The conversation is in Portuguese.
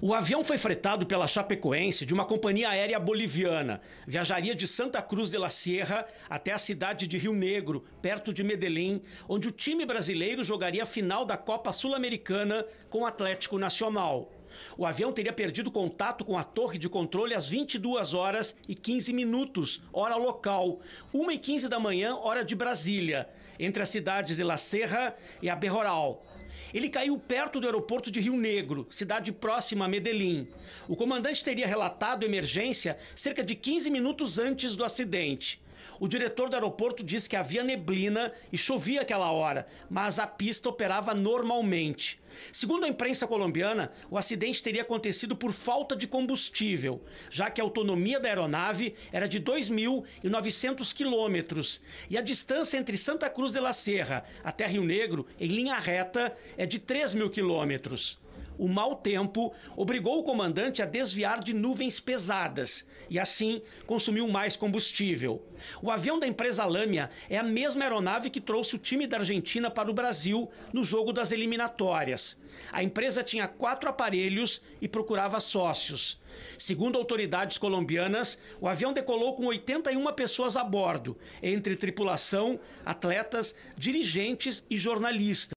O avião foi fretado pela Chapecoense de uma companhia aérea boliviana. Viajaria de Santa Cruz de la Sierra até a cidade de Rio Negro, perto de Medellín, onde o time brasileiro jogaria a final da Copa Sul-Americana com o Atlético Nacional. O avião teria perdido contato com a torre de controle às 22 horas e 15 minutos, hora local, 1 e 15 da manhã, hora de Brasília, entre as cidades de La Serra e Aberroral. Ele caiu perto do aeroporto de Rio Negro, cidade próxima a Medellín. O comandante teria relatado emergência cerca de 15 minutos antes do acidente. O diretor do aeroporto disse que havia neblina e chovia aquela hora, mas a pista operava normalmente. Segundo a imprensa colombiana, o acidente teria acontecido por falta de combustível, já que a autonomia da aeronave era de 2.900 quilômetros e a distância entre Santa Cruz de la Serra até Rio Negro, em linha reta, é de 3.000 quilômetros o mau tempo obrigou o comandante a desviar de nuvens pesadas e assim consumiu mais combustível. O avião da empresa Lâmia é a mesma aeronave que trouxe o time da Argentina para o Brasil no jogo das eliminatórias. A empresa tinha quatro aparelhos e procurava sócios. Segundo autoridades colombianas, o avião decolou com 81 pessoas a bordo, entre tripulação, atletas, dirigentes e jornalistas.